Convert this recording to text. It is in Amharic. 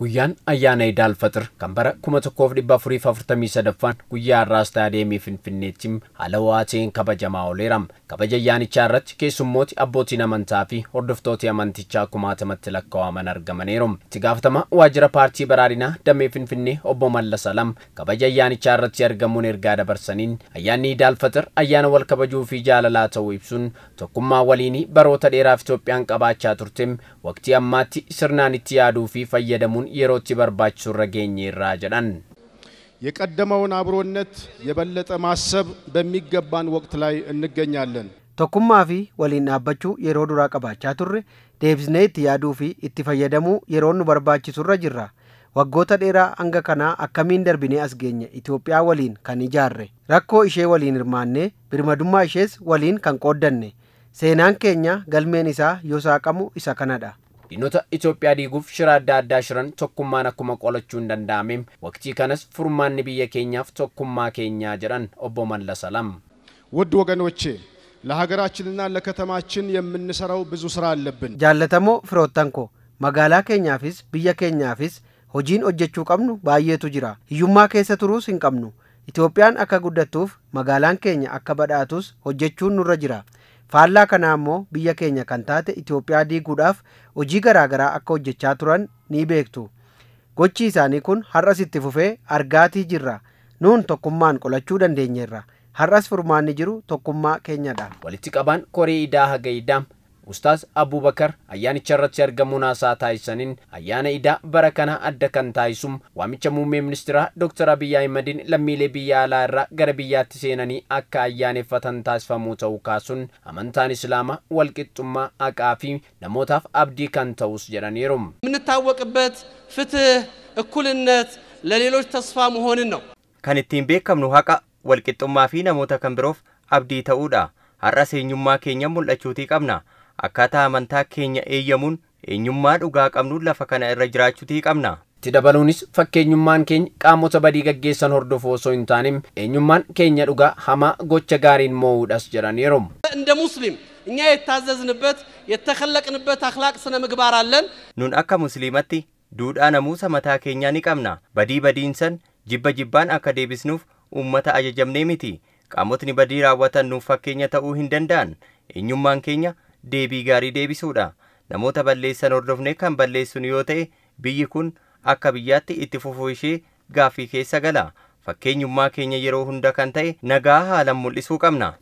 Guyyaan ayyaana Idaal Faxir kan bara 1440 sadaffaan guyyaa har'aa Staadeemii Finfinneettiin haala waateen kabajamaa ooleera. Kabaja ayyaanichaa irratti keessummooti abbootiin amantaa fi hordoftooti amantichaa kumaatamatti lakkaa'aman argamaniiru. Itti gaafatamaa waajjira paartii baraarinaa Damee Finfinnee obbo Mallasaa Lam kabaja ayyaanichaa irratti argamuun ergaa dabarsaniin ayyaanni Idaal Faxir ayyaana wal kabajuu fi jaalalaa ta'uu ibsuun tokkummaa waliinii baroota dheeraaf Itoophiyaan qabaachaa turte waqtii ammaatti sirnaan itti yaaduu fi fayyadamuun ሰሞኑን የሮቲ በርባችሁ ረገኝ ይራ ጀዳን የቀደመውን አብሮነት የበለጠ ማሰብ በሚገባን ወቅት ላይ እንገኛለን። ተኩማ ፊ ወሊን አበቹ ቀባቻ ቱር ዴብዝኔት ያዱ ፊ እትፈየደሙ የሮኑ በርባች ሱረ ጅራ ወጎተ ዴራ አንገ ከና አከሚን ደርቢኔ አስገኘ ኢትዮጵያ ወሊን ከንጃሬ ረኮ ኢሼ ወሊን ርማኔ ብርመዱማ ኢሼስ ወሊን ከንቆደኔ ሴናን ኬኛ ዮሳቀሙ ኢሳ ከነዳ diinota Itoophiyaa diiguuf shira adda addaa shiran tokkummaan akkuma qolachuu hin danda'ameem waqtii kanas furmaanni biyya keenyaaf tokkummaa keenyaa jedhan obbo Mallasa lam ውድ ወገኖቼ ለሀገራችንና ለከተማችን የምንሰራው ብዙ ስራ አለብን። ጃለተሞ ፍሮተንኮ መጋላ ኬኛፊስ ብየ ኬኛፊስ hojiin hojjechuu qabnu baay'eetu jira. Hiyyummaa keessa turuus hin qabnu. Itoophiyaan akka guddattuuf magaalaan keenya akka badhaatus hojjechuun nurra jira. faallaa kanaa ammoo biyya keenya kan taate Itoophiyaa diiguudhaaf hojii garaagaraa akka hojjechaa turan ni beektu. Gochi isaanii kun har'as itti fufee argaatii jirra. Nuun tokkummaan qolachuu dandeenyeerra. Har'as furmaanni jiru tokkummaa keenyadha. Walitti qabaan korii idaa ustaas Abuubakar ayyaanicha irratti argamuun haasaa taasisaniin ayyaana idaa bara kana adda kan taasisum waamicha muummee ministeeraa Dr. Abiyyi Ahimadiin lammiilee biyya alaa irraa gara biyyaatti seenanii akka ayyaaneffatan taasifamuu ta'uu kaasuun amantaan islaamaa walqixxummaa haqaa fi namootaaf abdii kan ta'us jedhaniiru. የምንታወቅበት ፍትህ፣ እኩልነት፣ ለሌሎች ተስፋ መሆንን ነው። kan ittiin beekamnu haqa walqixxummaa fi namoota kan biroof abdii ta'uudha. Har'a seenyummaa keenya mul'achuutii qabna. akkaataa amantaa keenya eeyyamuun eenyummaa dhugaa qabnuu lafa kana irra jiraachuutii qabna. Itti dabaluunis fakkeenyummaan keenya qaamota badii gaggeessan hordofu osoo hin taanem eenyummaan keenya dhugaa hamaa gocha gaariin mo'uudhas jedhan እንደ ሙስሊም እኛ የታዘዝንበት የተከለቅንበት አክላቅ ስነ ምግባር አለን። ኑን አካ ሙስሊመቲ ዱዳ ነሙሰ መታ ኬኛ ኒ ቀብና በዲ በዲንሰን ጅበ ጅባን አካ ዴቢስኑፍ ኡመተ አጀጀምኔ qaamotni badii raawwatan nuuf fakkeenya ta'uu hin danda'an eenyummaan keenya deebii gaarii deebisuudha. Namoota balleessan hordofne kan balleessun yoo ta'e biyyi kun akka biyyaatti itti fufuu ishee gaaffii keessa gala. Fakkeenyummaa keenya yeroo hunda kan ta'e nagaa haalan mul'isuu qabna.